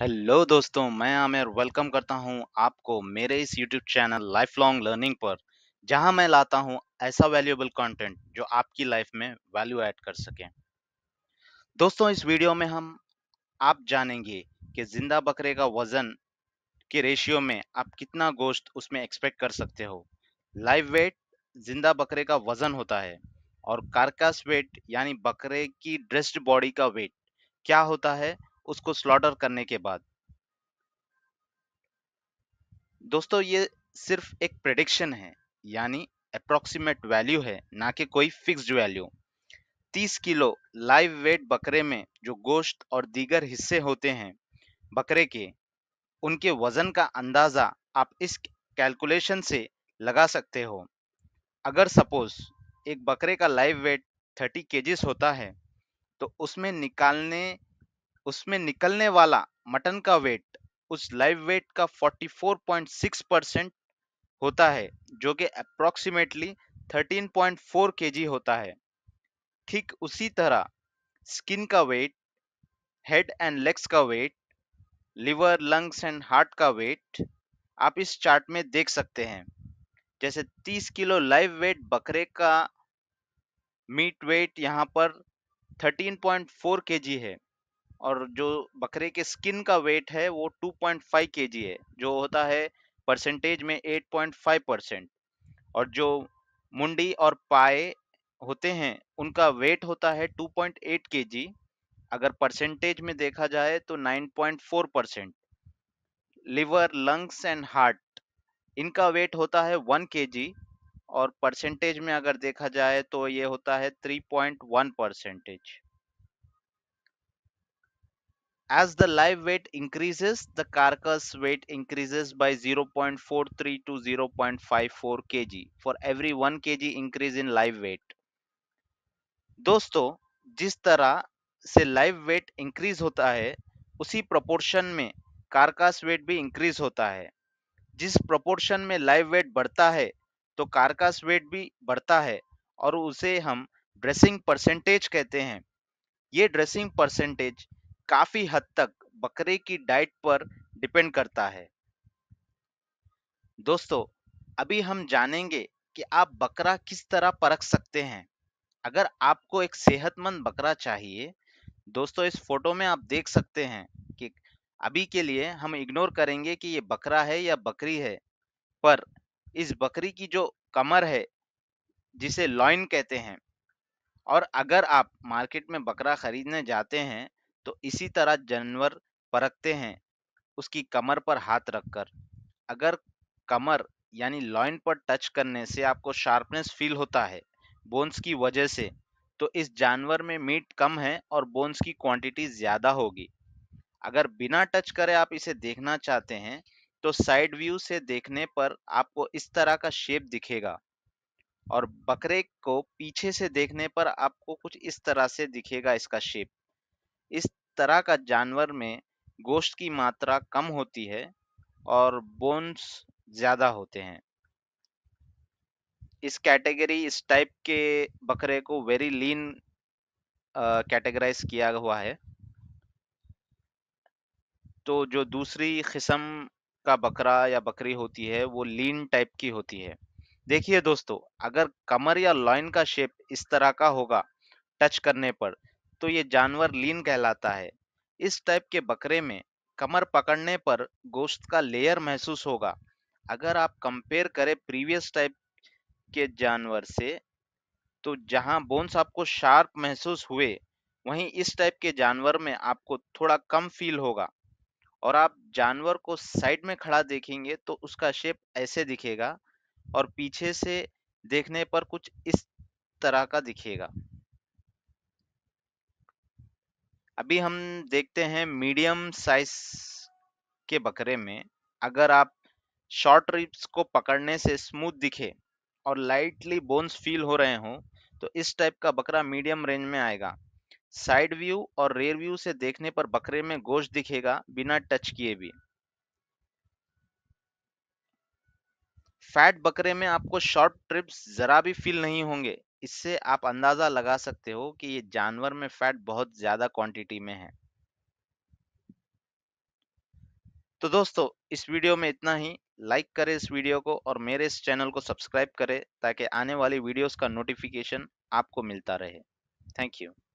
hello दोस्तों मैं Aamir welcome करता हूं आपको मेरे इस YouTube channel life long learning पर जहां मैं लाता हूं ऐसा वैल्यूएबल कंटेंट जो आपकी लाइफ में वैल्यू ऐड कर सके दोस्तों इस वीडियो में हम आप जानेंगे कि जिंदा बकरे का वजन के रेशियो में आप कितना गोश्त उसमें एक्सपेक्ट कर सकते हो लाइव वेट जिंदा बकरे का वजन होता है और कारकास वेट यानी बकरे की ड्रेस्ड बॉडी का वेट क्या होता है उसको स्लॉटर करने के बाद दोस्तों ये सिर्फ एक प्रडिक्शन है यानी अप्रोक्सीमेट वैल्यू है ना कि कोई fixed value 30 kilo live weight बकरे में जो गोश्त और दीगर हिस्से होते हैं बकरे के उनके वजन का अंदाज़ा आप इस कैलकुलेशन से लगा सकते हो अगर सपोज एक बकरे का लाइव वेट 30 केजीस होता है तो उसमें निकालने उसमें निकलने वाला मटन का वेट उस लाइव वेट का 44.6 परसेंट होता है जो कि अप्रोक्सीमेटली 13.4 केजी होता है ठीक उसी तरह स्किन का वेट हेड एंड लेग्स का weight liver lungs and heart का वेट आप इस चार्ट में देख सकते हैं जैसे 30 किलो लाइव वेट बकरे का मीट वेट यहाँ पर 13.4 केजी है और जो बकरे के स्किन का वेट है वो 2.5 केजी है जो होता है परसेंटेज में 8.5 परसेंट और जो मुंडी और पाए होते हैं उनका वेट होता है 2.8 केजी अगर परसेंटेज में देखा जाए तो 9.4 percent liver lungs and heart इनका वेट होता है 1 केजी और परसेंटेज में अगर देखा जाए तो ये होता है 3.1 percentage as the live weight increases the carcass weight increases by 0.43 to 0.54 kg for every 1 kg increase in live weight दोस्तों जिस तरह से लाइव वेट इंक्रीज होता है उसी प्रोपोर्शन में कारकास वेट भी इंक्रीज होता है जिस प्रोपोर्शन में लाइव वेट बढ़ता है तो कारकास वेट भी बढ़ता है और उसे हम ड्रेसिंग परसेंटेज कहते हैं ये ड्रेसिंग परसेंटेज काफी हद तक बकरे की डाइट पर डिपेंड करता है दोस्तों अभी हम जानेंगे कि आप बकरा किस तरह परख सकते हैं अगर आपको एक सेहतमंद बकरा चाहिए दोस्तों इस फोटो में आप देख सकते हैं कि अभी के लिए हम इग्नोर करेंगे कि ये बकरा है या बकरी है पर इस बकरी की जो कमर है जिसे लॉइन कहते हैं और अगर आप मार्केट में बकरा खरीदने जाते हैं तो इसी तरह जानवर परखते हैं उसकी कमर पर हाथ रखकर अगर कमर यानी लॉइन पर टच करने से आपको शार्पनेस फील होता है बोन्स की वजह से तो इस जानवर में मीट कम है और बोन्स की क्वांटिटी ज़्यादा होगी अगर बिना टच करे आप इसे देखना चाहते हैं तो साइड व्यू से देखने पर आपको इस तरह का शेप दिखेगा और बकरे को पीछे से देखने पर आपको कुछ इस तरह से दिखेगा इसका शेप इस तरह का जानवर में गोश्त की मात्रा कम होती है और बोन्स ज़्यादा होते हैं इस कैटेगरी इस टाइप के बकरे को वेरी लीन कैटेगराइज किया हुआ है तो जो दूसरी किस्म का बकरा या बकरी होती है वो लीन टाइप की होती है देखिए दोस्तों अगर कमर या लॉइन का शेप इस तरह का होगा टच करने पर तो ये जानवर लीन कहलाता है इस टाइप के बकरे में कमर पकड़ने पर गोश्त का लेयर महसूस होगा अगर आप कंपेयर करें प्रीवियस टाइप के जानवर से तो जहां बोन्स आपको शार्प महसूस हुए वहीं इस टाइप के जानवर में आपको थोड़ा कम फील होगा और आप जानवर को साइड में खड़ा देखेंगे तो उसका शेप ऐसे दिखेगा और पीछे से देखने पर कुछ इस तरह का दिखेगा अभी हम देखते हैं मीडियम साइज के बकरे में अगर आप शॉर्ट रिप्स को पकड़ने से स्मूथ दिखे और लाइटली बोन्स फील हो रहे हों तो इस टाइप का बकरा मीडियम रेंज में आएगा साइड व्यू और रेयर व्यू से देखने पर बकरे में गोश्त दिखेगा बिना टच किए भी फैट बकरे में आपको शॉर्ट ट्रिप्स जरा भी फील नहीं होंगे इससे आप अंदाजा लगा सकते हो कि ये जानवर में फैट बहुत ज्यादा क्वांटिटी में है तो दोस्तों इस वीडियो में इतना ही लाइक करें इस वीडियो को और मेरे इस चैनल को सब्सक्राइब करें ताकि आने वाली वीडियोस का नोटिफिकेशन आपको मिलता रहे थैंक यू